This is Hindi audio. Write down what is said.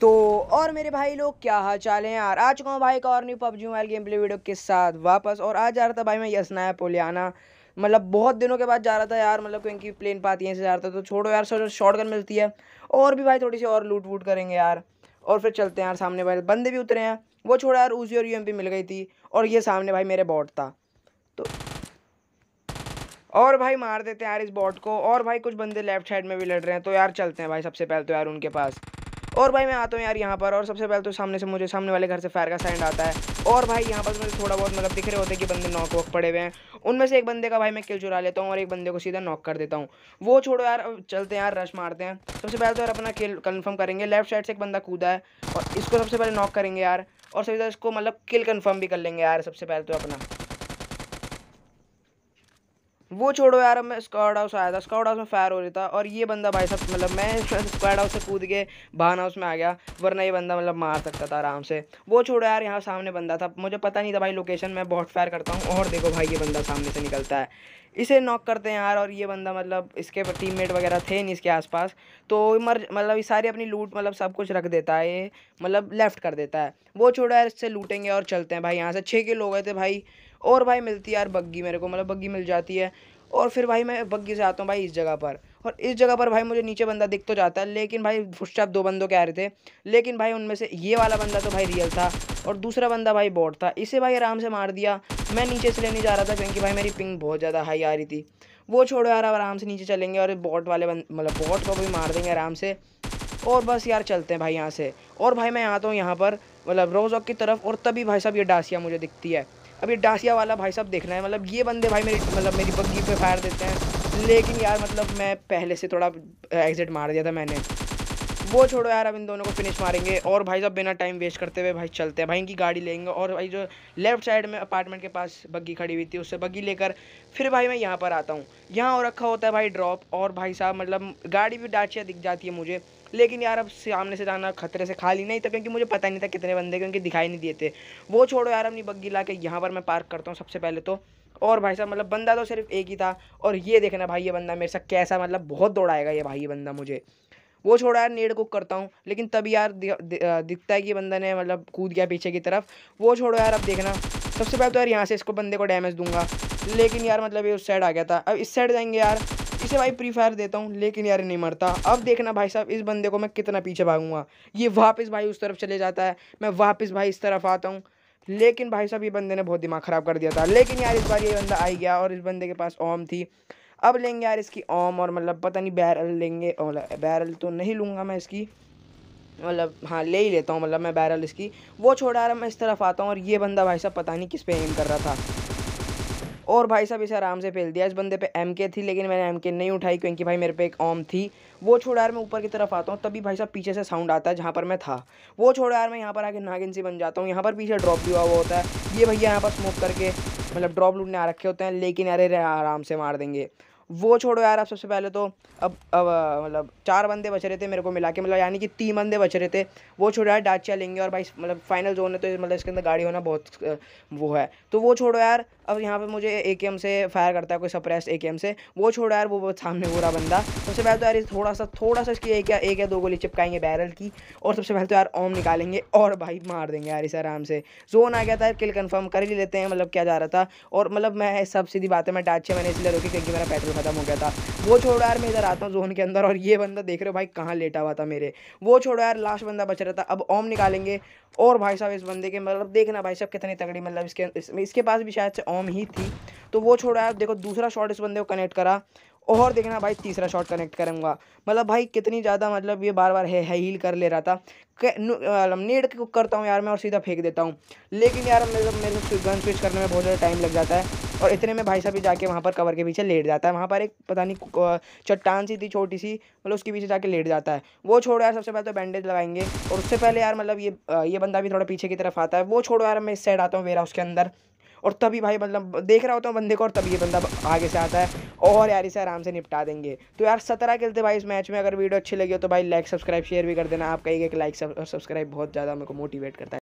तो और मेरे भाई लोग क्या हाल चाल है यार आ चुका हूँ भाई का और new PUBG mobile game play video के साथ वापस और आज जा रहा था भाई मैं यसनाया पोलियाना मतलब बहुत दिनों के बाद जा रहा था यार मतलब क्योंकि प्लेन पाती है से जा रहा था तो छोड़ो यार सोचो शॉर्ट गन मिलती है और भी भाई थोड़ी सी और लूट वूट करेंगे यार और फिर चलते हैं यार सामने भाई बंदे भी उतरे हैं वो छोड़ा यार ऊसी और यू मिल गई थी और ये सामने भाई मेरे बॉट था तो और भाई मार देते हैं यार इस बॉट को और भाई कुछ बंदे लेफ्ट साइड में भी लड़ रहे हैं तो यार चलते हैं भाई सबसे पहले तो यार उनके पास और भाई मैं आता हूँ यार यहाँ पर और सबसे पहले तो सामने से मुझे सामने वाले घर से फायर का साइंड आता है और भाई यहाँ पर मुझे थोड़ा बहुत मतलब दिख रहे होते हैं कि बंदे नॉक वॉक पड़े हुए हैं उनमें से एक बंदे का भाई मैं किल चुरा लेता हूँ और एक बंदे को सीधा नॉक कर देता हूँ वो छोड़ो यार चलते हैं यार रश मारते हैं सबसे पहले तो यार अपना किल कन्फर्म करेंगे लेफ्ट साइड से एक बंदा कूदा है और इसको सबसे पहले नॉक करेंगे यार और सबसे इसको मतलब किल कन्फर्म भी कर लेंगे यार सबसे पहले तो अपना वो छोड़ो यार मैं स्क्वाड हाउस आया था स्क्वाड हाउस में फायर हो रही था और ये बंदा भाई साहब मतलब मैं स्क्वाड हाउस से कूद के बहन हाउस में आ गया वरना ये बंदा मतलब मार सकता था आराम से वो छोड़ो यार यहाँ सामने बंदा था मुझे पता नहीं था भाई लोकेशन मैं बहुत फायर करता हूँ और देखो भाई ये बंदा सामने से निकलता है इसे नॉक करते हैं यार और ये बंदा मतलब इसके मेट वगैरह थे नहीं इसके आसपास तो मर मतलब ये सारी अपनी लूट मतलब सब कुछ रख देता है ये मतलब लेफ़्ट कर देता है वो छोड़ो यार इससे लूटेंगे और चलते हैं भाई यहाँ से छः के लोग आए थे भाई और भाई मिलती है यार बग्गी मेरे को मतलब बग्गी मिल जाती है और फिर भाई मैं बग्गी से आता हूँ भाई इस जगह पर और इस जगह पर भाई मुझे नीचे बंदा दिख तो जाता है लेकिन भाई फुस्टाप दो बंदों के आ रहे थे लेकिन भाई उनमें से ये वाला बंदा तो भाई रियल था और दूसरा बंदा भाई बॉट था इसे भाई आराम से मार दिया मैं नीचे से लेने जा रहा था क्योंकि भाई मेरी पिंक बहुत ज़्यादा हाई आ रही थी वो छोड़ो यार आराम से नीचे चलेंगे और बॉट वाले मतलब बॉट को भी मार देंगे आराम से और बस यार चलते हैं भाई यहाँ से और भाई मैं आता हूँ यहाँ पर मतलब रोज़ की तरफ और तभी भाई साहब ये डासिया मुझे दिखती है अभी डासिया वाला भाई साहब देखना है मतलब ये बंदे भाई मेरी मतलब मेरी बग्गी पे फायर देते हैं लेकिन यार मतलब मैं पहले से थोड़ा एग्जिट मार दिया था मैंने वो छोड़ो यार अब इन दोनों को फिनिश मारेंगे और भाई साहब बिना टाइम वेस्ट करते हुए भाई चलते हैं भाई इनकी गाड़ी लेंगे और भाई जो लेफ्ट साइड में अपार्टमेंट के पास बग्गी खड़ी हुई थी उससे बग्गी लेकर फिर भाई मैं यहाँ पर आता हूँ यहाँ और रखा होता है भाई ड्रॉप और भाई साहब मतलब गाड़ी भी डाचिया दिख जाती है मुझे लेकिन यार अब सामने से जाना खतरे से खाली नहीं था क्योंकि मुझे पता नहीं था कितने बंदे क्योंकि दिखाई नहीं दिए थे वो छोड़ो यार अपनी बग्गी ला के यहाँ पर मैं पार्क करता हूँ सबसे पहले तो और भाई साहब मतलब बंदा तो सिर्फ एक ही था और ये देखना भाई ये बंदा मेरे साथ कैसा मतलब बहुत दौड़ाएगा ये भाई ये बंदा मुझे वो छोड़ा यार नेड़ कुक करता हूँ लेकिन तभी यार दिखता है कि बंदा ने मतलब कूद गया पीछे की तरफ वो छोड़ो यार अब देखना सबसे पहले तो यार यहाँ से इसको बंदे को डैमेज दूंगा लेकिन यार मतलब ये उस साइड आ गया था अब इस साइड जाएंगे यार इसे भाई फ्री फायर देता हूँ लेकिन यार नहीं मरता अब देखना भाई साहब इस बंदे को मैं कितना पीछे भागूंगा ये वापस भाई उस तरफ चले जाता है मैं वापस भाई इस तरफ आता हूँ लेकिन भाई साहब ये बंदे ने बहुत दिमाग ख़राब कर दिया था लेकिन यार इस बार ये बंदा आ गया और इस बंदे के पास ओम थी अब लेंगे यार इसकी ओम और मतलब पता नहीं बैरल लेंगे मतलब बैरल तो नहीं लूँगा मैं इसकी मतलब हाँ ले ही लेता हूँ मतलब मैं बैरल इसकी वो छोड़ा रहा मैं इस तरफ आता हूँ और ये बंदा भाई साहब पता नहीं किस पे एम कर रहा था और भाई साहब इसे आराम से फेल दिया इस बंदे पे एम के थी लेकिन मैंने एम के नहीं उठाई क्योंकि भाई मेरे पे एक ओम थी वो छोड़ा यार मैं ऊपर की तरफ आता हूँ तभी भाई साहब पीछे से साउंड आता है जहाँ पर मैं था वो छोड़ा यार मैं यहाँ पर आके नागिन सी बन जाता हूँ यहाँ पर पीछे ड्रॉप भी हुआ वो होता है ये भैया यहाँ पर स्मोक करके मतलब ड्रॉप लूटने आ रखे होते हैं लेकिन अरे आराम से मार देंगे वो छोड़ो यार अब सबसे पहले तो अब अब मतलब चार बंदे बच रहे थे मेरे को मिला के मतलब यानी कि तीन बंदे बच रहे थे वो छोड़ो यार डाचिया लेंगे और भाई मतलब फाइनल जोन है तो मतलब इसके अंदर गाड़ी होना बहुत वो है तो वो छोड़ो यार अब यहाँ पर मुझे ए से फायर करता है कोई सप्रेस ए से वो छोड़ो यार वो सामने हो रहा बंदा सबसे पहले तो यार थोड़ा सा थोड़ा सा इसकी एक या एक या दो गोली चिपकाएंगे बैरल की और सबसे पहले तो यार ओम निकालेंगे और भाई मार देंगे यार इसे आराम से जोन आ गया था किल कन्फर्म कर ही लेते हैं मतलब क्या जा रहा था और मतलब मैं सब सीधी बात है मैं डाचिया मैंने इसलिए रोकी क्योंकि मेरा पेट्रोल ख़त्म हो गया था वो छोड़ो यार मैं इधर आता हूँ जोन के अंदर और ये बंदा देख रहे हो भाई कहाँ लेटा हुआ था मेरे वो छोड़ो यार लास्ट बंदा बच रहा था अब ओम निकालेंगे और भाई साहब इस बंदे के मतलब देखना भाई साहब कितनी तगड़ी मतलब इसके इसके पास भी शायद से ओम ही थी तो वो छोड़ो यार देखो दूसरा शॉट इस बंदे को कनेक्ट करा और देखना भाई तीसरा शॉट कनेक्ट करूँगा मतलब भाई कितनी ज़्यादा मतलब ये बार बार है, है हील कर ले रहा था मतलब नेट करता हूँ यार मैं और सीधा फेंक देता हूँ लेकिन यार मेरे मेरे गन स्विच करने में बहुत ज़्यादा टाइम लग जाता है और इतने में भाई साहब भी जाके वहाँ पर कवर के पीछे लेट जाता है वहाँ पर एक पता नहीं चट्टान सी थी छोटी सी मतलब उसके पीछे जाके लेट जाता है वो छोड़ो यार सबसे पहले तो बैंडेज लगाएंगे और उससे पहले यार मतलब ये ये बंदा भी थोड़ा पीछे की तरफ आता है वो छोड़ो यार मैं इस साइड आता हूँ वेरा उसके अंदर और तभी भाई मतलब देख रहा होता हूँ बंदे को और तभी ये बंदा आगे से आता है और यार इसे आराम से निपटा देंगे तो यार सत्रह खेलते भाई इस मैच में अगर वीडियो अच्छी लगी हो तो भाई लाइक सब्सक्राइब शेयर भी कर देना आपका एक कि लाइक सब्सक्राइब बहुत ज़्यादा मेरे को मोटिवेट करता है